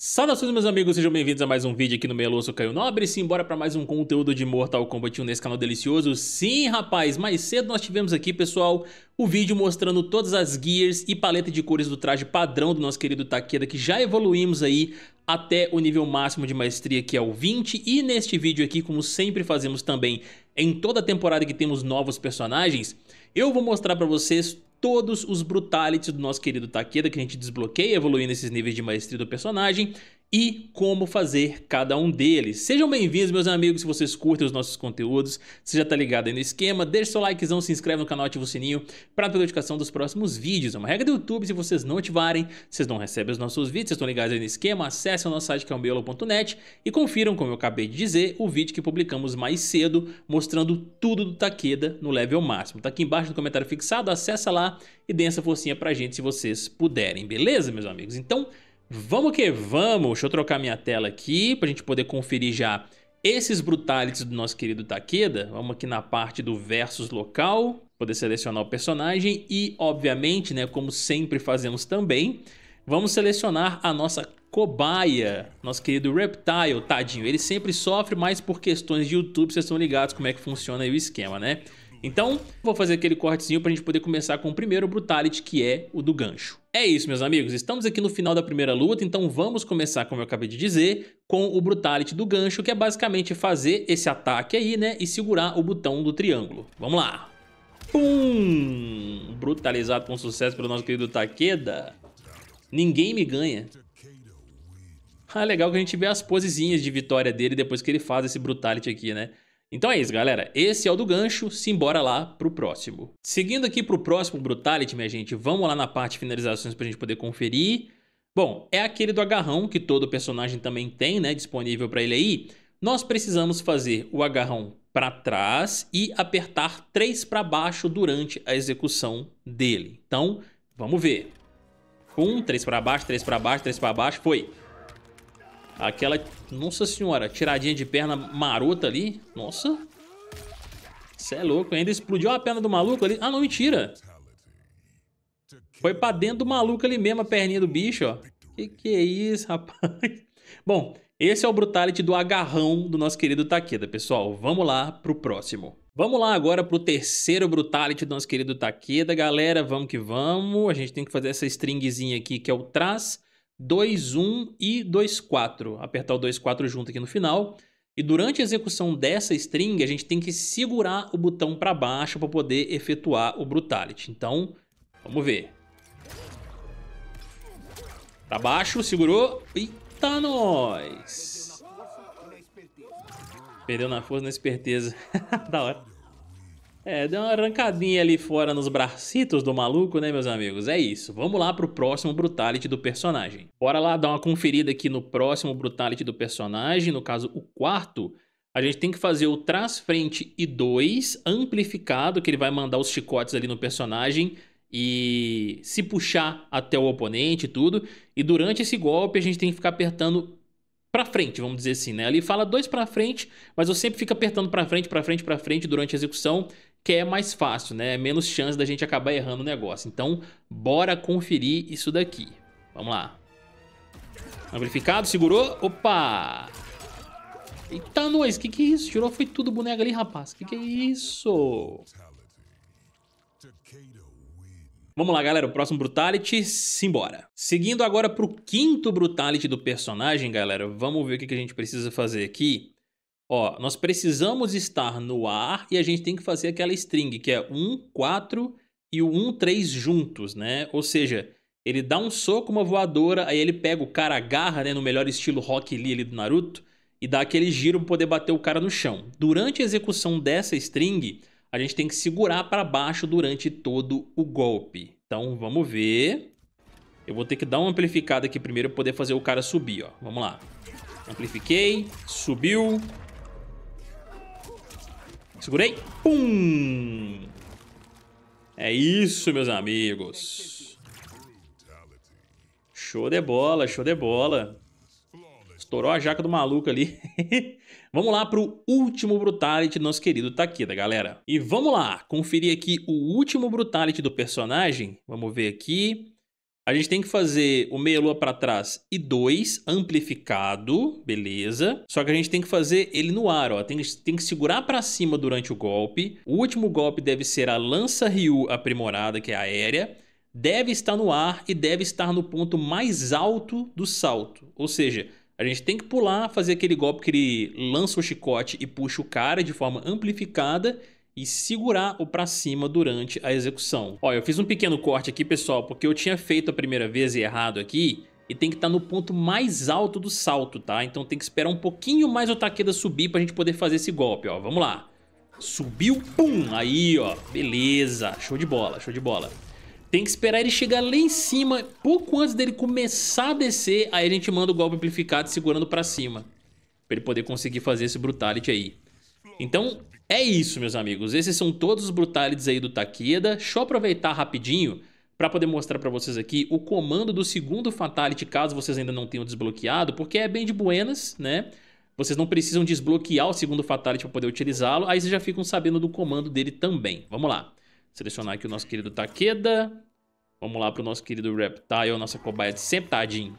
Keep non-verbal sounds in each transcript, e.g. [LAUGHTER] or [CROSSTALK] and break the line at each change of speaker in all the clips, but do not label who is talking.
Saudações meus amigos, sejam bem-vindos a mais um vídeo aqui no Meloso Louça Caio Nobre Sim, bora para mais um conteúdo de Mortal Kombat 1 nesse canal delicioso Sim rapaz, mais cedo nós tivemos aqui pessoal o vídeo mostrando todas as gears e paleta de cores do traje padrão do nosso querido Takeda Que já evoluímos aí até o nível máximo de maestria que é o 20 E neste vídeo aqui, como sempre fazemos também em toda temporada que temos novos personagens eu vou mostrar para vocês todos os brutalities do nosso querido Takeda que a gente desbloqueia evoluindo esses níveis de maestria do personagem e como fazer cada um deles. Sejam bem-vindos, meus amigos, se vocês curtem os nossos conteúdos, você já tá ligado aí no esquema, deixa seu likezão, se inscreve no canal, ativa o sininho para notificação dos próximos vídeos. É uma regra do YouTube, se vocês não ativarem, vocês não recebem os nossos vídeos, vocês estão ligados aí no esquema, acesse o nosso site que é o e confiram, como eu acabei de dizer, o vídeo que publicamos mais cedo, mostrando tudo do Takeda no level máximo. Tá aqui embaixo no comentário fixado, acessa lá e dê essa forcinha pra gente se vocês puderem, beleza, meus amigos? Então, Vamos que vamos! Deixa eu trocar minha tela aqui para a gente poder conferir já esses brutalities do nosso querido Takeda. Vamos aqui na parte do versus local, poder selecionar o personagem e, obviamente, né, como sempre fazemos também, vamos selecionar a nossa cobaia, nosso querido Reptile, tadinho. Ele sempre sofre mais por questões de YouTube, vocês estão ligados como é que funciona o esquema, né? Então, vou fazer aquele cortezinho para a gente poder começar com o primeiro Brutality, que é o do gancho. É isso, meus amigos, estamos aqui no final da primeira luta, então vamos começar, como eu acabei de dizer, com o Brutality do gancho, que é basicamente fazer esse ataque aí, né, e segurar o botão do triângulo. Vamos lá! Pum! Brutalizado com sucesso pelo nosso querido Takeda. Ninguém me ganha. Ah, legal que a gente vê as posezinhas de vitória dele depois que ele faz esse Brutality aqui, né? Então é isso, galera. Esse é o do gancho, simbora lá pro próximo. Seguindo aqui pro próximo Brutality, minha gente, vamos lá na parte de finalizações pra gente poder conferir. Bom, é aquele do agarrão que todo personagem também tem, né, disponível pra ele aí. Nós precisamos fazer o agarrão para trás e apertar 3 para baixo durante a execução dele. Então, vamos ver. 1, um, 3 para baixo, 3 para baixo, 3 para baixo, foi. Aquela, nossa senhora, tiradinha de perna marota ali. Nossa. Cê é louco, ainda explodiu a perna do maluco ali. Ah, não, mentira. Foi pra dentro do maluco ali mesmo a perninha do bicho, ó. Que que é isso, rapaz? [LAUGHS] Bom, esse é o Brutality do agarrão do nosso querido Takeda, pessoal. Vamos lá pro próximo. Vamos lá agora pro terceiro Brutality do nosso querido Takeda, galera. Vamos que vamos. A gente tem que fazer essa stringzinha aqui que é o trás. 2,1 e 2,4. Apertar o 2,4 junto aqui no final. E durante a execução dessa string, a gente tem que segurar o botão para baixo para poder efetuar o brutality. Então, vamos ver. Para baixo, segurou. Eita, nós! Perdeu na força, na esperteza. [LAUGHS] da hora. É, deu uma arrancadinha ali fora nos bracitos do maluco, né, meus amigos? É isso. Vamos lá pro próximo brutality do personagem. Bora lá dar uma conferida aqui no próximo brutality do personagem, no caso o quarto. A gente tem que fazer o trás, frente e dois amplificado, que ele vai mandar os chicotes ali no personagem e se puxar até o oponente e tudo. E durante esse golpe a gente tem que ficar apertando para frente, vamos dizer assim, né? Ali fala dois para frente, mas eu sempre fico apertando para frente, para frente, para frente durante a execução, que é mais fácil, né? É menos chance da gente acabar errando o negócio. Então, bora conferir isso daqui. Vamos lá. Amplificado, segurou. Opa! Eita, nós, que que é isso? Tirou foi tudo boneca ali, rapaz. Que que é isso? Vamos lá, galera, o próximo Brutality, simbora. Seguindo agora pro quinto Brutality do personagem, galera, vamos ver o que a gente precisa fazer aqui. Ó, nós precisamos estar no ar e a gente tem que fazer aquela string, que é 1, 4 e o 1, 3 juntos, né? Ou seja, ele dá um soco, uma voadora, aí ele pega o cara, agarra, né, no melhor estilo Rock Lee ali do Naruto, e dá aquele giro pra poder bater o cara no chão. Durante a execução dessa string, a gente tem que segurar para baixo durante todo o golpe. Então vamos ver. Eu vou ter que dar uma amplificada aqui primeiro para poder fazer o cara subir, ó. Vamos lá. Amplifiquei, subiu. Segurei. Pum! É isso, meus amigos. Show de bola, show de bola. Estourou a jaca do maluco ali. [LAUGHS] vamos lá pro último Brutality do nosso querido Takeda, galera. E vamos lá, conferir aqui o último Brutality do personagem. Vamos ver aqui. A gente tem que fazer o meia lua para trás e 2 amplificado, beleza. Só que a gente tem que fazer ele no ar, ó. Tem, tem que segurar para cima durante o golpe. O último golpe deve ser a lança Ryu aprimorada, que é aérea. Deve estar no ar e deve estar no ponto mais alto do salto. Ou seja, a gente tem que pular, fazer aquele golpe que ele lança o chicote e puxa o cara de forma amplificada e segurar o para cima durante a execução. Olha, eu fiz um pequeno corte aqui, pessoal, porque eu tinha feito a primeira vez e errado aqui, e tem que estar tá no ponto mais alto do salto, tá? Então tem que esperar um pouquinho mais o Takeda subir pra gente poder fazer esse golpe, ó. Vamos lá. Subiu, pum! Aí, ó. Beleza. Show de bola, show de bola. Tem que esperar ele chegar lá em cima, pouco antes dele começar a descer, aí a gente manda o golpe amplificado segurando pra cima. Pra ele poder conseguir fazer esse Brutality aí. Então, é isso, meus amigos. Esses são todos os Brutalities aí do Takeda. Deixa eu aproveitar rapidinho para poder mostrar para vocês aqui o comando do segundo Fatality, caso vocês ainda não tenham desbloqueado, porque é bem de buenas, né? Vocês não precisam desbloquear o segundo Fatality para poder utilizá-lo, aí vocês já ficam sabendo do comando dele também. Vamos lá. Selecionar aqui o nosso querido Takeda. Vamos lá pro nosso querido Reptile, nossa cobaia de sempre, tadinho.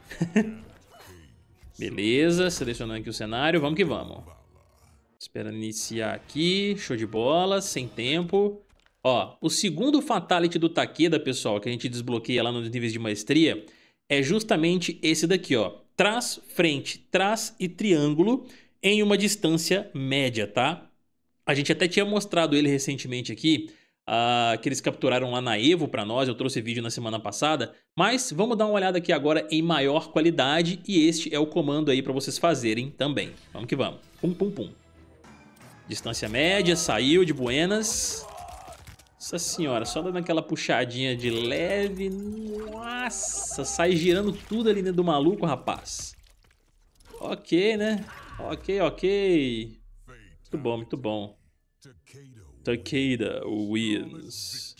[LAUGHS] Beleza, selecionando aqui o cenário, vamos que vamos. Espera iniciar aqui, show de bola, sem tempo. Ó, o segundo Fatality do Takeda, pessoal, que a gente desbloqueia lá nos níveis de maestria, é justamente esse daqui, ó. Trás, frente, trás e triângulo em uma distância média, tá? A gente até tinha mostrado ele recentemente aqui, uh, que eles capturaram lá na Evo para nós, eu trouxe vídeo na semana passada, mas vamos dar uma olhada aqui agora em maior qualidade e este é o comando aí para vocês fazerem também. Vamos que vamos. Pum, pum, pum. Distância média, saiu de buenas. Nossa senhora, só dando aquela puxadinha de leve. Nossa, sai girando tudo ali dentro do maluco, rapaz. Ok, né? Ok, ok. Muito bom, muito bom. Takeda wins.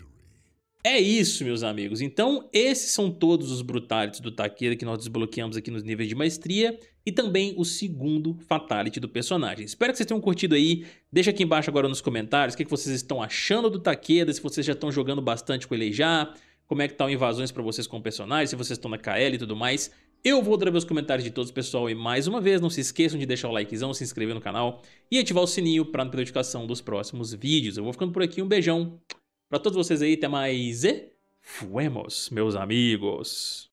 É isso, meus amigos. Então, esses são todos os brutalities do Takeda que nós desbloqueamos aqui nos níveis de maestria e também o segundo fatality do personagem. Espero que vocês tenham curtido aí. Deixa aqui embaixo agora nos comentários o que, vocês estão achando do Takeda, se vocês já estão jogando bastante com ele já, como é que estão tá invasões para vocês com o personagem, se vocês estão na KL e tudo mais. Eu vou trazer os comentários de todos, pessoal, e mais uma vez, não se esqueçam de deixar o likezão, se inscrever no canal e ativar o sininho para não perder notificação dos próximos vídeos. Eu vou ficando por aqui, um beijão para todos vocês aí, até mais e fuemos, meus amigos!